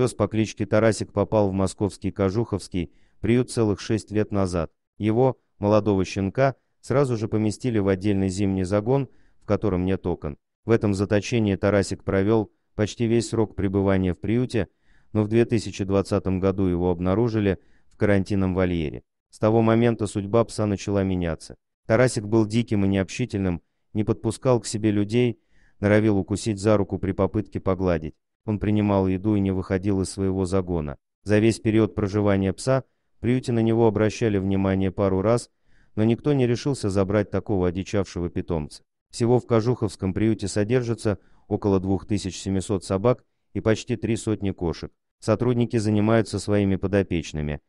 Пес по кличке Тарасик попал в московский Кожуховский приют целых шесть лет назад. Его, молодого щенка, сразу же поместили в отдельный зимний загон, в котором нет окон. В этом заточении Тарасик провел почти весь срок пребывания в приюте, но в 2020 году его обнаружили в карантинном вольере. С того момента судьба пса начала меняться. Тарасик был диким и необщительным, не подпускал к себе людей, норовил укусить за руку при попытке погладить. Он принимал еду и не выходил из своего загона. За весь период проживания пса в приюте на него обращали внимание пару раз, но никто не решился забрать такого одичавшего питомца. Всего в Кожуховском приюте содержится около 2700 собак и почти три сотни кошек. Сотрудники занимаются своими подопечными.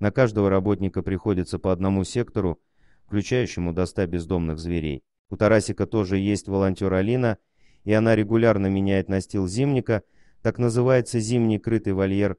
На каждого работника приходится по одному сектору, включающему до 100 бездомных зверей. У Тарасика тоже есть волонтер Алина, и она регулярно меняет настил зимника – так называется зимний крытый вольер,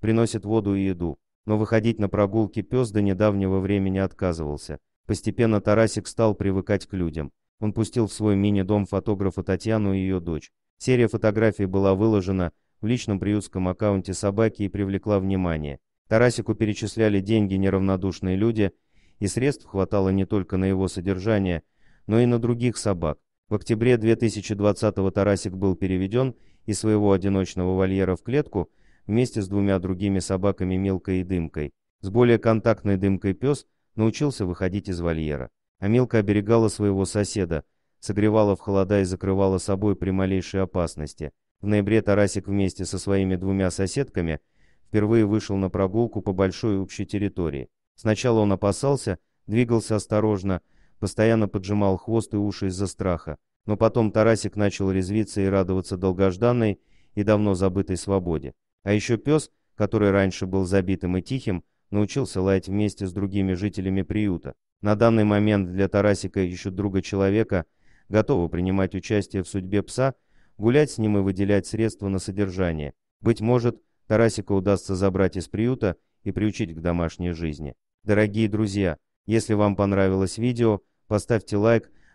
приносит воду и еду. Но выходить на прогулки пес до недавнего времени отказывался. Постепенно Тарасик стал привыкать к людям. Он пустил в свой мини-дом фотографа Татьяну и ее дочь. Серия фотографий была выложена в личном приютском аккаунте собаки и привлекла внимание. Тарасику перечисляли деньги неравнодушные люди, и средств хватало не только на его содержание, но и на других собак. В октябре 2020-го Тарасик был переведен и своего одиночного вольера в клетку вместе с двумя другими собаками Мелкой и Дымкой. С более контактной Дымкой пес научился выходить из вольера. А Мелка оберегала своего соседа, согревала в холода и закрывала собой при малейшей опасности. В ноябре Тарасик вместе со своими двумя соседками впервые вышел на прогулку по большой общей территории. Сначала он опасался, двигался осторожно, постоянно поджимал хвост и уши из-за страха. Но потом Тарасик начал резвиться и радоваться долгожданной и давно забытой свободе. А еще пес, который раньше был забитым и тихим, научился лаять вместе с другими жителями приюта. На данный момент для Тарасика еще друга человека, готова принимать участие в судьбе пса, гулять с ним и выделять средства на содержание. Быть может, Тарасика удастся забрать из приюта и приучить к домашней жизни. Дорогие друзья, если вам понравилось видео, поставьте лайк,